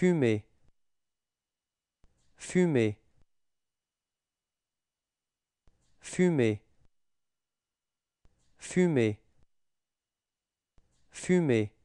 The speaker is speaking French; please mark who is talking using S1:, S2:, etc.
S1: fumer fumer fumer fumer fumer